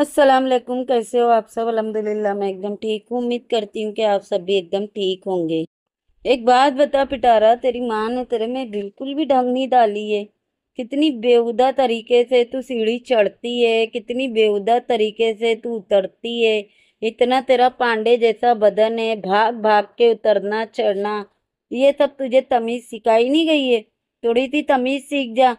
अस्सलाम वालेकुम कैसे हो आप सब अलहमदिल्ला मैं एकदम ठीक हूँ उम्मीद करती हूँ कि आप सब भी एकदम ठीक होंगे एक बात बता पिटारा तेरी माँ ने तेरे में बिल्कुल भी ढंग नहीं डाली है कितनी बेहुदा तरीके से तू सीढ़ी चढ़ती है कितनी बेहुदा तरीके से तू उतरती है इतना तेरा पांडे जैसा बदन है भाग भाग के उतरना चढ़ना ये सब तुझे तमीज़ सिखाई नहीं गई है थोड़ी सी तमीज़ सीख जा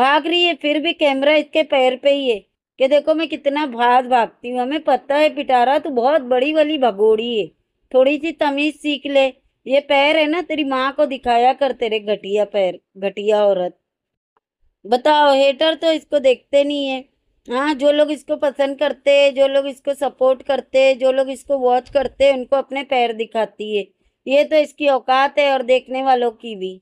भाग रही है फिर भी कैमरा इसके पैर पे ही है कि देखो मैं कितना भाग भागती हूँ हमें पता है पिटारा तू बहुत बड़ी वाली भगोड़ी है थोड़ी सी तमीज़ सीख ले ये पैर है ना तेरी माँ को दिखाया कर तेरे घटिया पैर घटिया औरत बताओ हेटर तो इसको देखते नहीं है हाँ जो लोग इसको पसंद करते हैं जो लोग इसको सपोर्ट करते हैं जो लोग इसको वॉच करते हैं उनको अपने पैर दिखाती है ये तो इसकी औकात है और देखने वालों की भी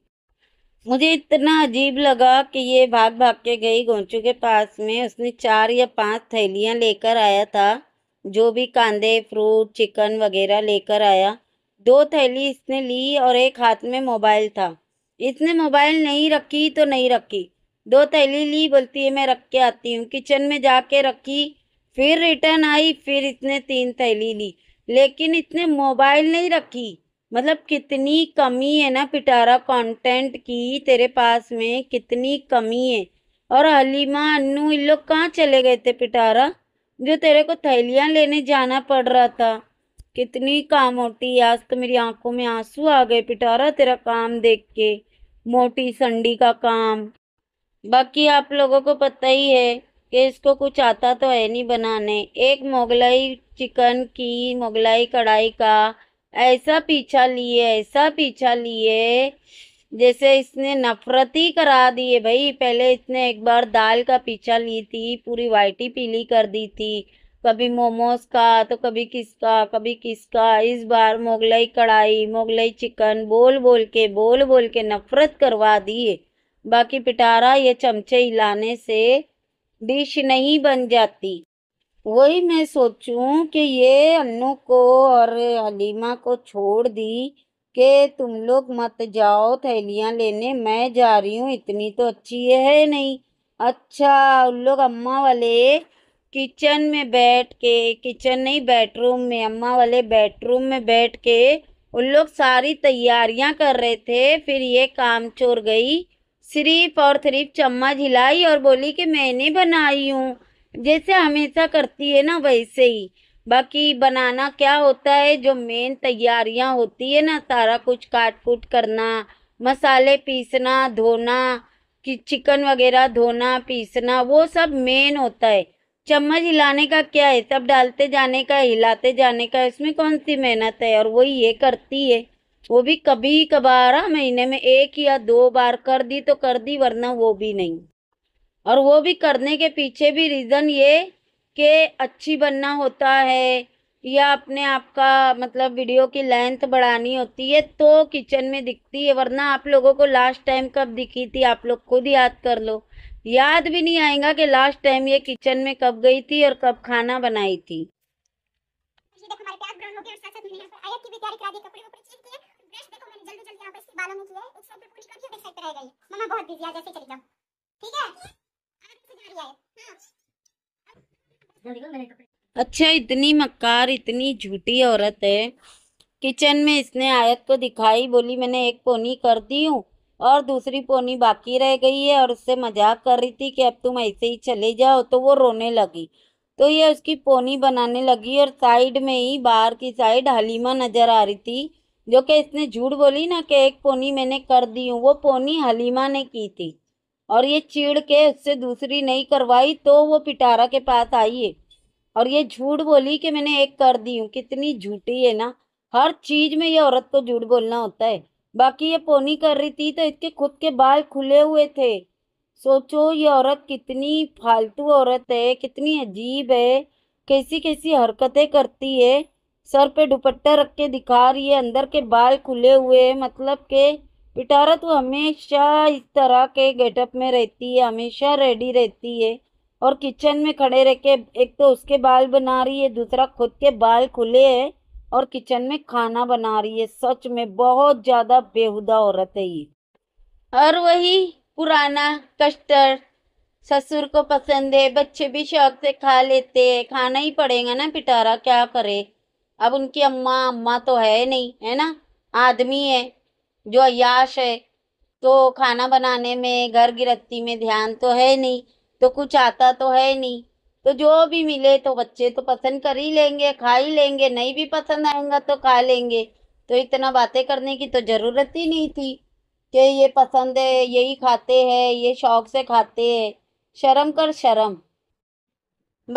मुझे इतना अजीब लगा कि ये भाग भाग के गई गोंचू के पास में उसने चार या पांच थैलियाँ लेकर आया था जो भी कांदे फ्रूट चिकन वगैरह लेकर आया दो थैली इसने ली और एक हाथ में मोबाइल था इसने मोबाइल नहीं रखी तो नहीं रखी दो थैली ली बोलती है मैं रख के आती हूँ किचन में जाके रखी फिर रिटर्न आई फिर इसने तीन थैली ली लेकिन इसने मोबाइल नहीं रखी मतलब कितनी कमी है ना पिटारा कंटेंट की तेरे पास में कितनी कमी है और हलीमा अन्नू इन लोग कहाँ चले गए थे पिटारा जो तेरे को थैलियाँ लेने जाना पड़ रहा था कितनी काम होती आज तो मेरी आंखों में आंसू आ गए पिटारा तेरा काम देख के मोटी संडी का काम बाकी आप लोगों को पता ही है कि इसको कुछ आता तो है नहीं बनाने एक मोगलाई चिकन की मोगलाई कढ़ाई का ऐसा पीछा लिए ऐसा पीछा लिए जैसे इसने नफरत ही करा दी है भाई पहले इसने एक बार दाल का पीछा ली थी पूरी वाइटी पीली कर दी थी कभी मोमोज का तो कभी किसका कभी किसका इस बार मोगलाई कढ़ाई मोगलाई चिकन बोल बोल के बोल बोल के नफरत करवा दिए बाकी पिटारा ये चमचे हिलाने से डिश नहीं बन जाती वही मैं सोचूं कि ये अन्नू को और हलीमा को छोड़ दी कि तुम लोग मत जाओ थैलियाँ लेने मैं जा रही हूँ इतनी तो अच्छी है नहीं अच्छा उन लोग अम्मा वाले किचन में बैठ के किचन नहीं बेडरूम में अम्मा वाले बेडरूम में बैठ के उन लोग सारी तैयारियां कर रहे थे फिर ये काम चोर गई सिर्फ और सिर्फ चम्मच हिलाई और बोली कि मैंने बनाई हूँ जैसे हमेशा करती है ना वैसे ही बाकी बनाना क्या होता है जो मेन तैयारियां होती है ना सारा कुछ काट कूट करना मसाले पीसना धोना कि चिकन वगैरह धोना पीसना वो सब मेन होता है चम्मच हिलाने का क्या है सब डालते जाने का हिलाते जाने का इसमें कौन सी मेहनत है और वही ये करती है वो भी कभी कभार हाँ, महीने में एक या दो बार कर दी तो कर दी वरना वो भी नहीं और वो भी करने के पीछे भी रीज़न ये कि अच्छी बनना होता है या अपने आप का मतलब वीडियो की लेंथ बढ़ानी होती है तो किचन में दिखती है वरना आप लोगों को लास्ट टाइम कब दिखी थी आप लोग खुद याद कर लो याद भी नहीं आएगा कि लास्ट टाइम ये किचन में कब गई थी और कब खाना बनाई थी ठीक है अच्छा इतनी मक्कार इतनी झूठी औरत है किचन में इसने आयत को दिखाई बोली मैंने एक पोनी कर दी हूँ और दूसरी पोनी बाकी रह गई है और उससे मजाक कर रही थी कि अब तुम ऐसे ही चले जाओ तो वो रोने लगी तो ये उसकी पोनी बनाने लगी और साइड में ही बाहर की साइड हलीमा नज़र आ रही थी जो कि इसने झूठ बोली ना कि एक पोनी मैंने कर दी हूँ वो पोनी हलीमा ने की थी और ये चीड़ के उससे दूसरी नहीं करवाई तो वो पिटारा के पास आई है और ये झूठ बोली कि मैंने एक कर दी हूँ कितनी झूठी है ना हर चीज़ में ये औरत को झूठ बोलना होता है बाकी ये पोनी कर रही थी तो इसके खुद के बाल खुले हुए थे सोचो ये औरत कितनी फालतू औरत है कितनी अजीब है कैसी कैसी हरकतें करती है सर पे दुपट्टा रख के दिखा रही है अंदर के बाल खुले हुए मतलब के पिटारा तो हमेशा इस तरह के गेटअप में रहती है हमेशा रेडी रहती है और किचन में खड़े रह के एक तो उसके बाल बना रही है दूसरा खुद के बाल खुले है और किचन में खाना बना रही है सच में बहुत ज़्यादा बेहुदा औरत है ये और वही पुराना कस्टर्ड ससुर को पसंद है बच्चे भी शौक से खा लेते हैं खाना ही पड़ेगा ना पिटारा क्या करे अब उनकी अम्मा अम्मा तो है नहीं है ना आदमी है जो अयाश है तो खाना बनाने में घर गृहस्थी में ध्यान तो है नहीं तो कुछ आता तो है नहीं तो जो भी मिले तो बच्चे तो पसंद कर ही लेंगे खा ही लेंगे नहीं भी पसंद आएगा तो खा लेंगे तो इतना बातें करने की तो ज़रूरत ही नहीं थी कि ये पसंद है यही खाते हैं ये शौक से खाते हैं शर्म कर शर्म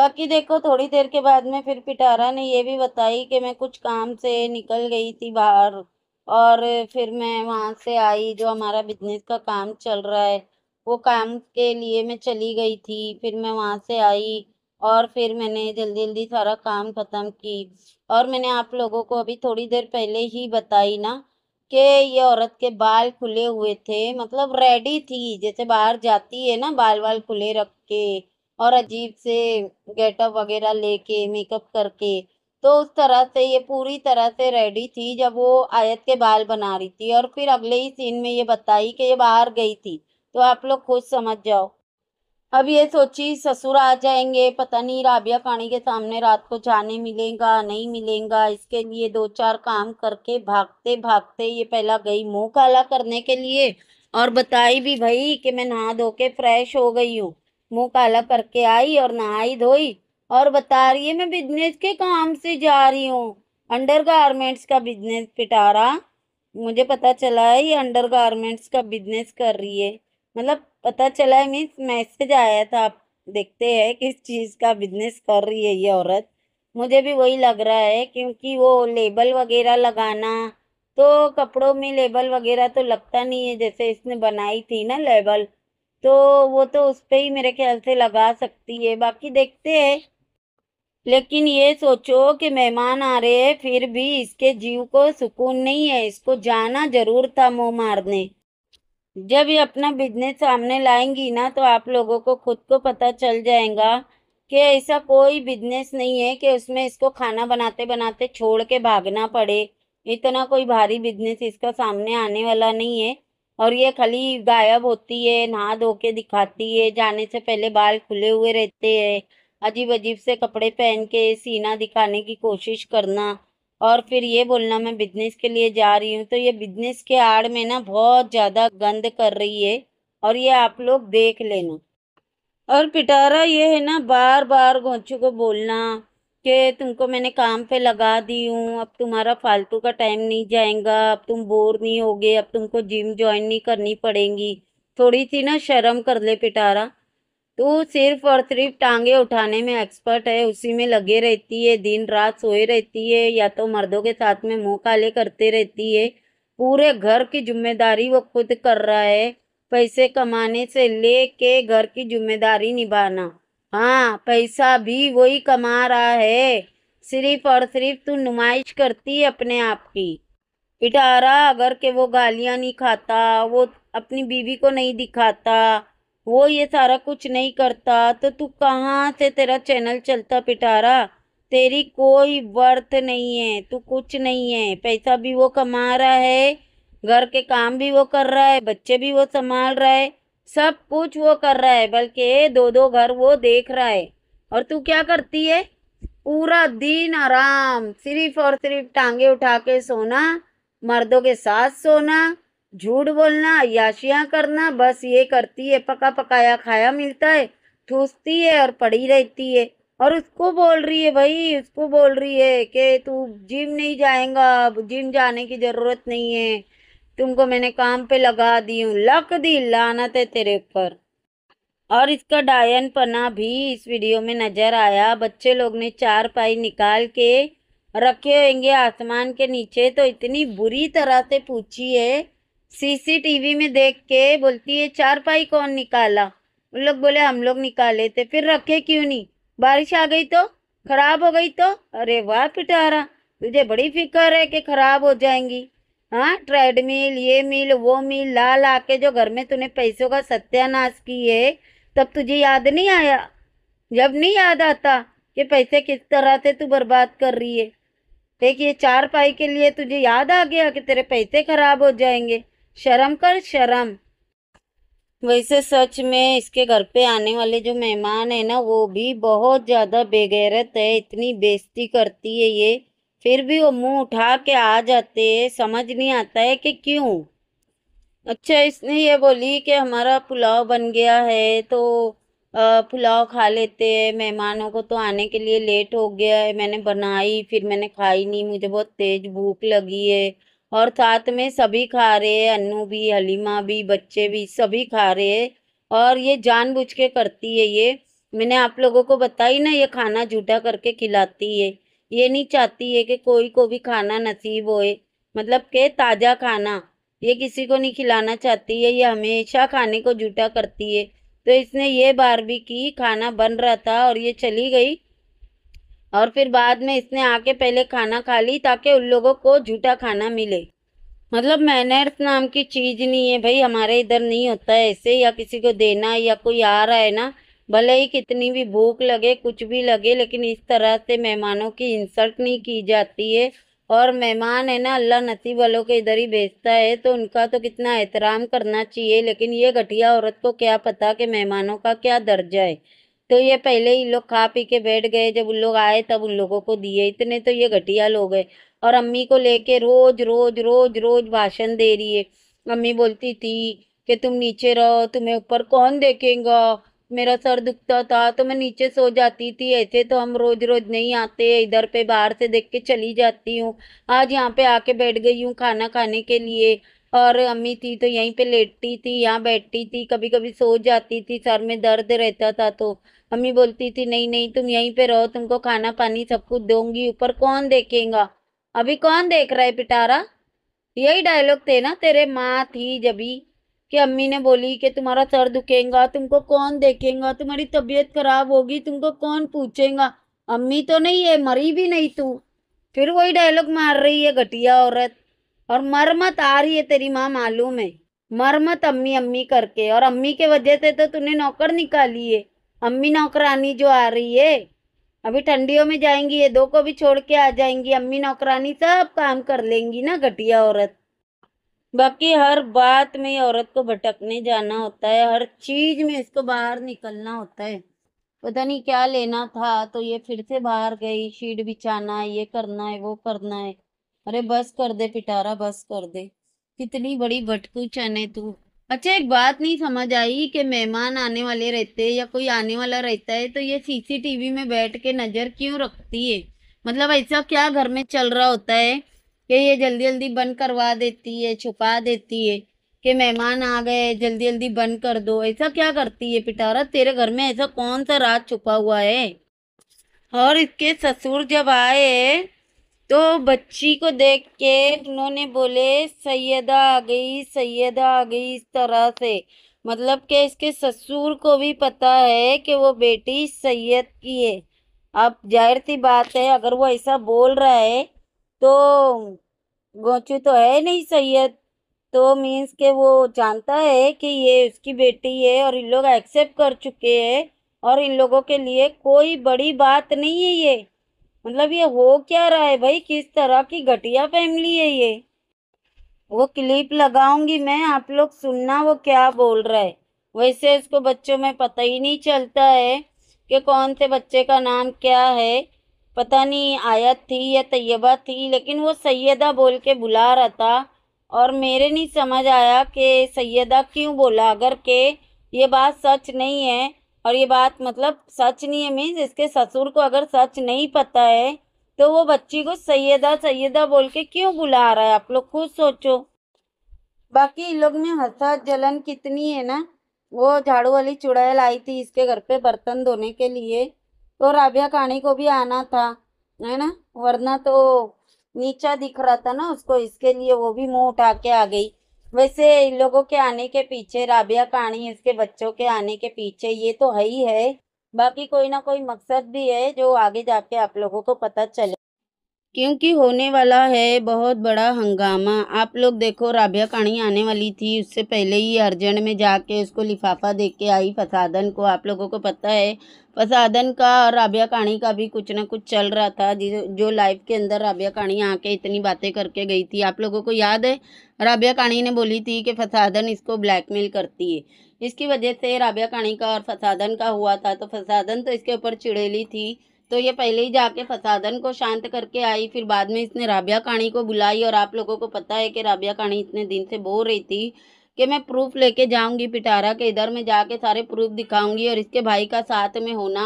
बाकी देखो थोड़ी देर के बाद में फिर पिटारा ने ये भी बताई कि मैं कुछ काम से निकल गई थी बाहर और फिर मैं वहाँ से आई जो हमारा बिजनेस का काम चल रहा है वो काम के लिए मैं चली गई थी फिर मैं वहाँ से आई और फिर मैंने जल्दी जल्दी सारा काम ख़त्म की और मैंने आप लोगों को अभी थोड़ी देर पहले ही बताई ना कि ये औरत के बाल खुले हुए थे मतलब रेडी थी जैसे बाहर जाती है ना बाल वाल खुले रख के और अजीब से गेटअप वगैरह लेके मेकअप करके तो उस तरह से ये पूरी तरह से रेडी थी जब वो आयत के बाल बना रही थी और फिर अगले ही सीन में ये बताई कि ये बाहर गई थी तो आप लोग खुद समझ जाओ अब ये सोची ससुर आ जाएंगे पता नहीं राबिया कानी के सामने रात को जाने मिलेगा नहीं मिलेगा इसके लिए दो चार काम करके भागते भागते ये पहला गई मुँह काला करने के लिए और बताई भी भाई कि मैं नहा धो के फ्रेश हो गई हूँ मुँह काला करके आई और नहाई धोई और बता रही है मैं बिजनेस के काम से जा रही हूँ अंडर गारमेंट्स का बिजनेस पिटारा मुझे पता चला है ये अंडर गारमेंट्स का बिजनेस कर रही है मतलब पता चला है मीन्स मैसेज आया था आप देखते हैं किस चीज़ का बिजनेस कर रही है ये औरत मुझे भी वही लग रहा है क्योंकि वो लेबल वगैरह लगाना तो कपड़ों में लेबल वगैरह तो लगता नहीं है जैसे इसने बनाई थी ना लेबल तो वो तो उस पर ही मेरे ख्याल से लगा सकती है बाकी देखते हैं लेकिन ये सोचो कि मेहमान आ रहे हैं फिर भी इसके जीव को सुकून नहीं है इसको जाना जरूर था मुंह मारने जब ये अपना बिजनेस सामने लाएंगी ना तो आप लोगों को खुद को पता चल जाएगा कि ऐसा कोई बिजनेस नहीं है कि उसमें इसको खाना बनाते बनाते छोड़ के भागना पड़े इतना कोई भारी बिजनेस इसका सामने आने वाला नहीं है और ये खाली गायब होती है नहा धो के दिखाती है जाने से पहले बाल खुले हुए रहते हैं अजीब अजीब से कपड़े पहन के सीना दिखाने की कोशिश करना और फिर ये बोलना मैं बिजनेस के लिए जा रही हूँ तो ये बिजनेस के आड़ में ना बहुत ज़्यादा गंद कर रही है और ये आप लोग देख लेना और पिटारा ये है ना बार बार गोंचू को बोलना कि तुमको मैंने काम पे लगा दी हूँ अब तुम्हारा फालतू का टाइम नहीं जाएगा अब तुम बोर नहीं होगे अब तुमको जिम ज्वाइन नहीं करनी पड़ेगी थोड़ी सी ना शर्म कर ले पिटारा तू सिर्फ और सिर्फ टांगे उठाने में एक्सपर्ट है उसी में लगे रहती है दिन रात सोए रहती है या तो मर्दों के साथ में मुँह काले करते रहती है पूरे घर की जिम्मेदारी वो खुद कर रहा है पैसे कमाने से ले के घर की जिम्मेदारी निभाना हाँ पैसा भी वही कमा रहा है सिर्फ और सिर्फ तू नुमाइश करती है अपने आप की इटारा अगर के वो गालियाँ नहीं खाता वो अपनी बीवी को नहीं दिखाता वो ये सारा कुछ नहीं करता तो तू कहाँ से तेरा चैनल चलता पिटारा तेरी कोई वर्थ नहीं है तू कुछ नहीं है पैसा भी वो कमा रहा है घर के काम भी वो कर रहा है बच्चे भी वो संभाल रहा है सब कुछ वो कर रहा है बल्कि दो दो घर वो देख रहा है और तू क्या करती है पूरा दिन आराम सिर्फ और सिर्फ टांगे उठा के सोना मर्दों के साथ सोना झूठ बोलना अयाशियाँ करना बस ये करती है पका पकाया खाया मिलता है ठूसती है और पड़ी रहती है और उसको बोल रही है भाई उसको बोल रही है कि तू जिम नहीं जाएगा जिम जाने की ज़रूरत नहीं है तुमको मैंने काम पे लगा दी हूँ लक दी लानत है तेरे ऊपर और इसका डायन पना भी इस वीडियो में नज़र आया बच्चे लोग ने चार पाई निकाल के रखे होंगे आसमान के नीचे तो इतनी बुरी तरह से पूछी है सीसीटीवी में देख के बोलती है चारपाई कौन निकाला उन लोग बोले हम लोग निकाले थे फिर रखे क्यों नहीं बारिश आ गई तो खराब हो गई तो अरे वाह पिटारा तुझे बड़ी फिक्र है कि खराब हो जाएंगी हाँ ट्रेडमिल ये मिल वो मिल ला ला के जो घर में तूने पैसों का सत्यानाश की है तब तुझे याद नहीं आया जब नहीं याद आता कि पैसे किस तरह से तू बर्बाद कर रही है देख ये चार पाई के लिए तुझे याद आ गया कि तेरे पैसे खराब हो जाएंगे शर्म कर शर्म वैसे सच में इसके घर पे आने वाले जो मेहमान है ना वो भी बहुत ज़्यादा बेगैरत है इतनी बेइज्जती करती है ये फिर भी वो मुंह उठा के आ जाते हैं समझ नहीं आता है कि क्यों अच्छा इसने ये बोली कि हमारा पुलाव बन गया है तो पुलाव खा लेते हैं मेहमानों को तो आने के लिए लेट हो गया है मैंने बनाई फिर मैंने खाई नहीं मुझे बहुत तेज़ भूख लगी है और साथ में सभी खा रहे हैं अन्नू भी हलीमा भी बच्चे भी सभी खा रहे हैं और ये जानबूझ के करती है ये मैंने आप लोगों को बताई ना ये खाना झूठा करके खिलाती है ये नहीं चाहती है कि कोई को भी खाना नसीब होए मतलब के ताज़ा खाना ये किसी को नहीं खिलाना चाहती है ये हमेशा खाने को झूठा करती है तो इसने ये बार भी की खाना बन रहा था और ये चली गई और फिर बाद में इसने आके पहले खाना खा ली ताकि उन लोगों को झूठा खाना मिले मतलब मैनर्स नाम की चीज़ नहीं है भाई हमारे इधर नहीं होता है ऐसे या किसी को देना या कोई आ रहा है ना भले ही कितनी भी भूख लगे कुछ भी लगे लेकिन इस तरह से मेहमानों की इंसल्ट नहीं की जाती है और मेहमान है ना अल्लाह नसीब वालों के इधर ही भेजता है तो उनका तो कितना एहतराम करना चाहिए लेकिन ये घटिया औरत को क्या पता कि मेहमानों का क्या दर्जा है तो ये पहले ही लोग खा पी के बैठ गए जब उन लोग आए तब उन लोगों को दिए इतने तो ये घटिया लोग है और अम्मी को लेके रोज रोज रोज रोज भाषण दे रही है अम्मी बोलती थी कि तुम नीचे रहो तुम्हें ऊपर कौन देखेगा मेरा सर दुखता था तो मैं नीचे सो जाती थी ऐसे तो हम रोज रोज नहीं आते इधर पे बाहर से देख के चली जाती हूँ आज यहाँ पे आके बैठ गई हूँ खाना खाने के लिए और अम्मी थी तो यहीं पे लेटती थी यहाँ बैठती थी कभी कभी सो जाती थी सर में दर्द रहता था तो अम्मी बोलती थी नहीं नहीं तुम यहीं पे रहो तुमको खाना पानी सब कुछ दूंगी ऊपर कौन देखेगा अभी कौन देख रहा है पिटारा यही डायलॉग थे ना तेरे माँ थी जभी कि अम्मी ने बोली कि तुम्हारा सर दुखेगा तुमको कौन देखेगा तुम्हारी तबीयत खराब होगी तुमको कौन पूछेगा अम्मी तो नहीं है मरी भी नहीं तू फिर वही डायलॉग मार रही है घटिया औरत और मरमत आ रही है तेरी माँ मालूम है मरमत अम्मी अम्मी करके और अम्मी के वजह से तो तूने नौकर निकाली है अम्मी नौकरानी जो आ रही है अभी ठंडियों में जाएंगी ये दो को भी छोड़ के आ जाएंगी अम्मी नौकरानी सब काम कर लेंगी ना घटिया औरत बाकी हर बात में औरत को भटकने जाना होता है हर चीज में इसको बाहर निकलना होता है पता नहीं क्या लेना था तो ये फिर से बाहर गई शीट बिछाना है ये करना है वो करना है अरे बस कर दे पिटारा बस कर दे कितनी बड़ी भटकू चने तू अच्छा एक बात नहीं समझ आई कि मेहमान आने वाले रहते हैं या कोई आने वाला रहता है तो ये सीसीटीवी में बैठ के नज़र क्यों रखती है मतलब ऐसा क्या घर में चल रहा होता है कि ये जल्दी जल्दी बंद करवा देती है छुपा देती है कि मेहमान आ गए जल्दी जल्दी बंद कर दो ऐसा क्या करती है पिटारा तेरे घर में ऐसा कौन सा राज छुपा हुआ है और इसके ससुर जब आए तो बच्ची को देख के उन्होंने बोले सैदा आ गई सैदा आ गई इस तरह से मतलब कि इसके ससुर को भी पता है कि वो बेटी सैयद की है अब जाहिर सी बात है अगर वो ऐसा बोल रहा है तो गोचू तो है नहीं सैयद तो मीन्स के वो जानता है कि ये उसकी बेटी है और इन लोग एक्सेप्ट कर चुके हैं और इन लोगों के लिए कोई बड़ी बात नहीं है ये मतलब ये हो क्या रहा है भाई किस तरह की घटिया फैमिली है ये वो क्लिप लगाऊंगी मैं आप लोग सुनना वो क्या बोल रहा है वैसे उसको बच्चों में पता ही नहीं चलता है कि कौन से बच्चे का नाम क्या है पता नहीं आयत थी या तैयबा थी लेकिन वो सैदा बोल के बुला रहा था और मेरे नहीं समझ आया कि सैदा क्यों बोला अगर के ये बात सच नहीं है और ये बात मतलब सच नहीं है मीन्स इसके ससुर को अगर सच नहीं पता है तो वो बच्ची को सैदा सैदा बोल के क्यों बुला रहा है आप लोग खुद सोचो बाकी इन लोग में हसा जलन कितनी है ना वो झाड़ू वाली चुड़ैल आई थी इसके घर पे बर्तन धोने के लिए तो राबिया काणी को भी आना था है ना वरना तो नीचा दिख रहा था ना उसको इसके लिए वो भी मुंह उठा के आ गई वैसे इन लोगों के आने के पीछे राबिया कहानी इसके बच्चों के आने के पीछे ये तो है ही है बाकी कोई ना कोई मकसद भी है जो आगे जाके आप लोगों को पता चले क्योंकि होने वाला है बहुत बड़ा हंगामा आप लोग देखो राबिया कहानी आने वाली थी उससे पहले ही अर्जेंट में जाके उसको लिफाफा दे के आई फसादन को आप लोगों को पता है फसादन का और राबिया कहानी का भी कुछ ना कुछ चल रहा था जो लाइफ के अंदर राबिया कहानी आके इतनी बातें करके गई थी आप लोगों को याद है राबिया कहानी ने बोली थी कि फसादन इसको ब्लैकमेल करती है इसकी वजह से राबिया कहानी का और फसादन का हुआ था तो फसादन तो इसके ऊपर चिड़ेली थी तो ये पहले ही जाके फसादन को शांत करके आई फिर बाद में इसने राबिया काणी को बुलाई और आप लोगों को पता है कि राबिया काणी इतने दिन से बोल रही थी कि मैं प्रूफ लेके जाऊंगी पिटारा के इधर में जाके सारे प्रूफ दिखाऊंगी और इसके भाई का साथ में होना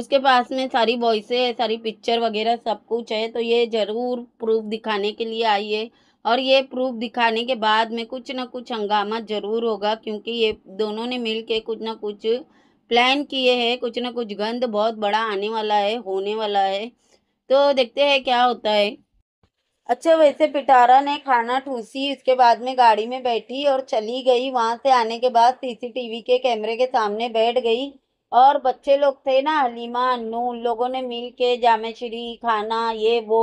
उसके पास में सारी वॉइसें है सारी पिक्चर वगैरह सब कुछ है तो ये ज़रूर प्रूफ दिखाने के लिए आई है और ये प्रूफ दिखाने के बाद में कुछ ना कुछ हंगामा ज़रूर होगा क्योंकि ये दोनों ने मिल के कुछ ना कुछ प्लान किए हैं कुछ ना कुछ गंध बहुत बड़ा आने वाला है होने वाला है तो देखते हैं क्या होता है अच्छा वैसे पिटारा ने खाना ठूसी उसके बाद में गाड़ी में बैठी और चली गई वहाँ से आने के बाद सीसीटीवी के कैमरे के सामने बैठ गई और बच्चे लोग थे ना हलीमा अन्नू उन लोगों ने मिल के जामेश्री खाना ये वो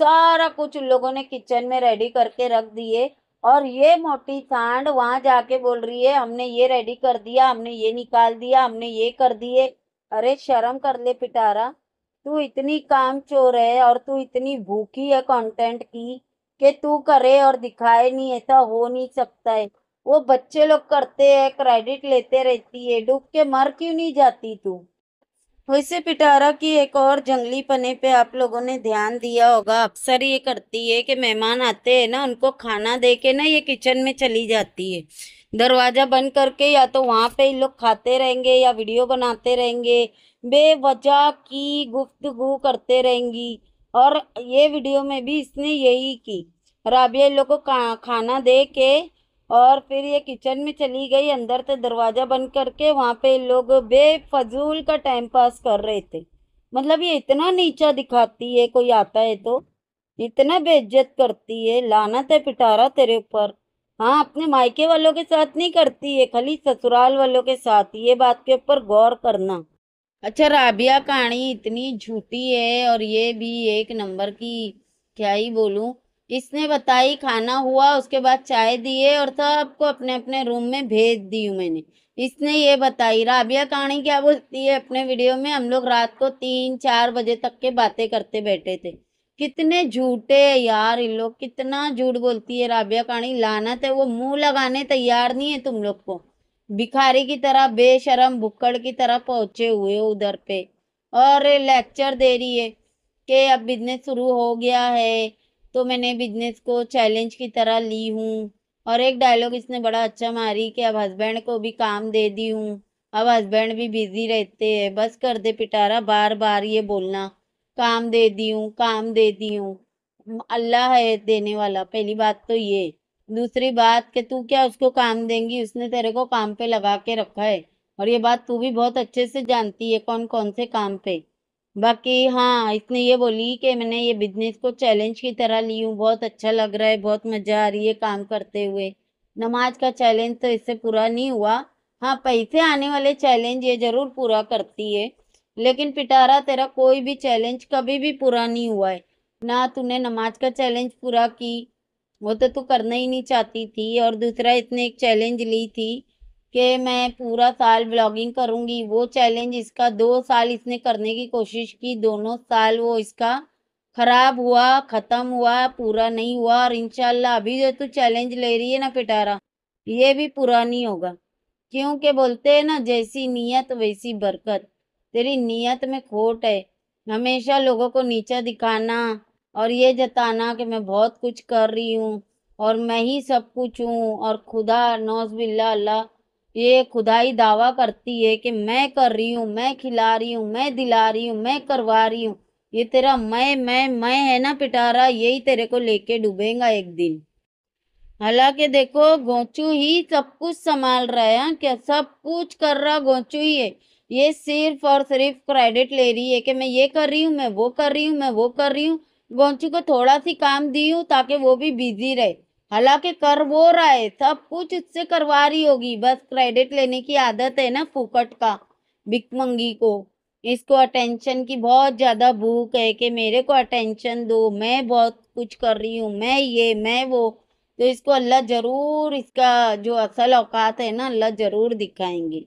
सारा कुछ उन लोगों ने किचन में रेडी करके रख दिए और ये मोटी सांड वहां जाके बोल रही है हमने ये रेडी कर दिया हमने ये निकाल दिया हमने ये कर दिए अरे शर्म कर ले पिटारा तू इतनी काम चोर है और तू इतनी भूखी है कंटेंट की कि तू करे और दिखाए नहीं ऐसा हो नहीं सकता है वो बच्चे लोग करते हैं क्रेडिट लेते रहती है डूब के मर क्यों नहीं जाती तू वैसे पिटारा की एक और जंगली पने पे आप लोगों ने ध्यान दिया होगा अक्सर ये करती है कि मेहमान आते हैं ना उनको खाना दे के ना ये किचन में चली जाती है दरवाज़ा बंद करके या तो वहाँ पे ही लोग खाते रहेंगे या वीडियो बनाते रहेंगे बेवजह की गुफ्तगु करते रहेंगी और ये वीडियो में भी इसने यही की राबिया लोग को खाना दे के और फिर ये किचन में चली गई अंदर तो दरवाज़ा बंद करके वहाँ पे लोग बेफजूल का टाइम पास कर रहे थे मतलब ये इतना नीचा दिखाती है कोई आता है तो इतना बेइज्जत करती है लाना तो पिटारा तेरे ऊपर हाँ अपने मायके वालों के साथ नहीं करती है खाली ससुराल वालों के साथ ये बात के ऊपर गौर करना अच्छा राबिया कहानी इतनी झूठी है और ये भी एक नंबर की क्या ही बोलूँ इसने बताई खाना हुआ उसके बाद चाय दिए और सबको अपने अपने रूम में भेज दी हूँ मैंने इसने ये बताई राबिया कहानी क्या बोलती है अपने वीडियो में हम लोग रात को तीन चार बजे तक के बातें करते बैठे थे कितने झूठे यार इन लोग कितना झूठ बोलती है राबिया कहानी लाना थे वो मुंह लगाने तैयार नहीं है तुम लोग को भिखारी की तरह बेशरम भुक्कड़ की तरह पहुंचे हुए उधर पे और लेक्चर दे रही है कि अब बिजनेस शुरू हो गया है तो मैंने बिजनेस को चैलेंज की तरह ली हूँ और एक डायलॉग इसने बड़ा अच्छा मारी कि अब हस्बैंड को भी काम दे दी हूँ अब हस्बैंड भी बिजी रहते हैं बस कर दे पिटारा बार बार ये बोलना काम दे दी हूँ काम दे दी हूँ अल्लाह है देने वाला पहली बात तो ये दूसरी बात कि तू क्या उसको काम देंगी उसने तेरे को काम पे लगा के रखा है और ये बात तू भी बहुत अच्छे से जानती है कौन कौन से काम पे बाकी हाँ इसने ये बोली कि मैंने ये बिजनेस को चैलेंज की तरह ली हूँ बहुत अच्छा लग रहा है बहुत मज़ा आ रही है काम करते हुए नमाज का चैलेंज तो इससे पूरा नहीं हुआ हाँ पैसे आने वाले चैलेंज ये ज़रूर पूरा करती है लेकिन पिटारा तेरा कोई भी चैलेंज कभी भी पूरा नहीं हुआ है ना तूने नमाज का चैलेंज पूरा की वो तो तू करना ही नहीं चाहती थी और दूसरा इसने एक चैलेंज ली थी कि मैं पूरा साल ब्लॉगिंग करूँगी वो चैलेंज इसका दो साल इसने करने की कोशिश की दोनों साल वो इसका ख़राब हुआ ख़त्म हुआ पूरा नहीं हुआ और इनशाला अभी जो तू चैलेंज ले रही है ना पिटारा ये भी पूरा नहीं होगा क्योंकि बोलते हैं ना जैसी नीयत वैसी बरकत तेरी नीयत में खोट है हमेशा लोगों को नीचा दिखाना और ये जताना कि मैं बहुत कुछ कर रही हूँ और मैं ही सब कुछ हूँ और खुदा नौज बिल्ला अल्लाह ये खुदाई दावा करती है कि मैं कर रही हूँ मैं खिला रही हूँ मैं दिला रही हूँ मैं करवा रही हूँ ये तेरा मैं मैं मैं है ना पिटारा यही तेरे को लेके डूबेगा एक दिन हालांकि देखो गोचू ही सब कुछ संभाल रहा है हाँ? क्या सब कुछ कर रहा गोचू ही है ये सिर्फ और सिर्फ क्रेडिट ले रही है कि मैं ये कर रही हूँ मैं वो कर रही हूँ मैं वो कर रही हूँ गोंचू को थोड़ा सी काम दी हूँ ताकि वो भी बिजी रहे हालांकि वो रहा है सब कुछ उससे करवा रही होगी बस क्रेडिट लेने की आदत है ना फुकट का भिकमंगी को इसको अटेंशन की बहुत ज़्यादा भूख है कि मेरे को अटेंशन दो मैं बहुत कुछ कर रही हूँ मैं ये मैं वो तो इसको अल्लाह ज़रूर इसका जो असल औकात है ना अल्लाह ज़रूर दिखाएंगे